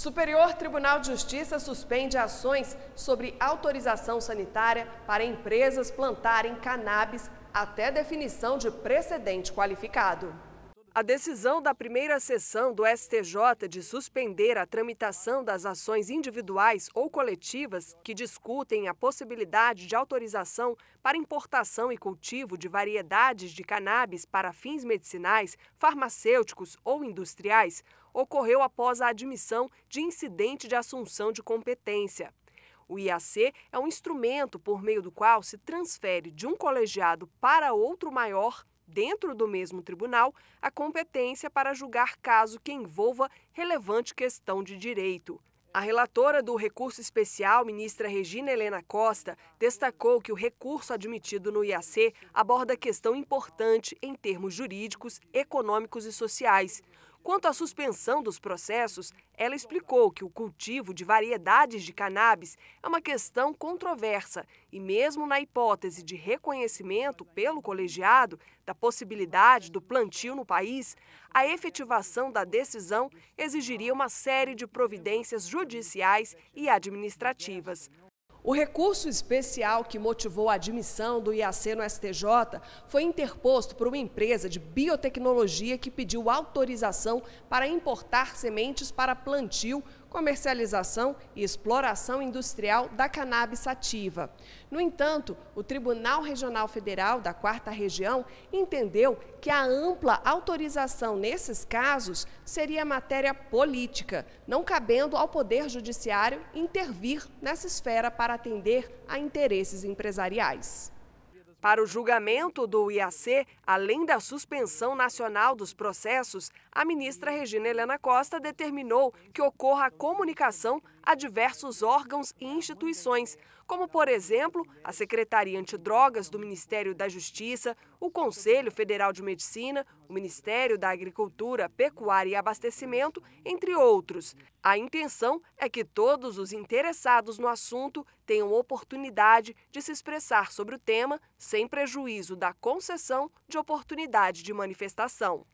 Superior Tribunal de Justiça suspende ações sobre autorização sanitária para empresas plantarem cannabis até definição de precedente qualificado. A decisão da primeira sessão do STJ de suspender a tramitação das ações individuais ou coletivas que discutem a possibilidade de autorização para importação e cultivo de variedades de cannabis para fins medicinais, farmacêuticos ou industriais ocorreu após a admissão de incidente de assunção de competência. O IAC é um instrumento por meio do qual se transfere de um colegiado para outro maior dentro do mesmo tribunal, a competência para julgar caso que envolva relevante questão de direito. A relatora do recurso especial, ministra Regina Helena Costa, destacou que o recurso admitido no IAC aborda questão importante em termos jurídicos, econômicos e sociais. Quanto à suspensão dos processos, ela explicou que o cultivo de variedades de cannabis é uma questão controversa e, mesmo na hipótese de reconhecimento pelo colegiado da possibilidade do plantio no país, a efetivação da decisão exigiria uma série de providências judiciais e administrativas. O recurso especial que motivou a admissão do IAC no STJ foi interposto por uma empresa de biotecnologia que pediu autorização para importar sementes para plantio comercialização e exploração industrial da cannabis sativa. No entanto, o Tribunal Regional Federal da Quarta Região entendeu que a ampla autorização nesses casos seria matéria política, não cabendo ao Poder Judiciário intervir nessa esfera para atender a interesses empresariais. Para o julgamento do IAC, além da suspensão nacional dos processos, a ministra Regina Helena Costa determinou que ocorra a comunicação a diversos órgãos e instituições como, por exemplo, a Secretaria Antidrogas do Ministério da Justiça, o Conselho Federal de Medicina, o Ministério da Agricultura, Pecuária e Abastecimento, entre outros. A intenção é que todos os interessados no assunto tenham oportunidade de se expressar sobre o tema, sem prejuízo da concessão de oportunidade de manifestação.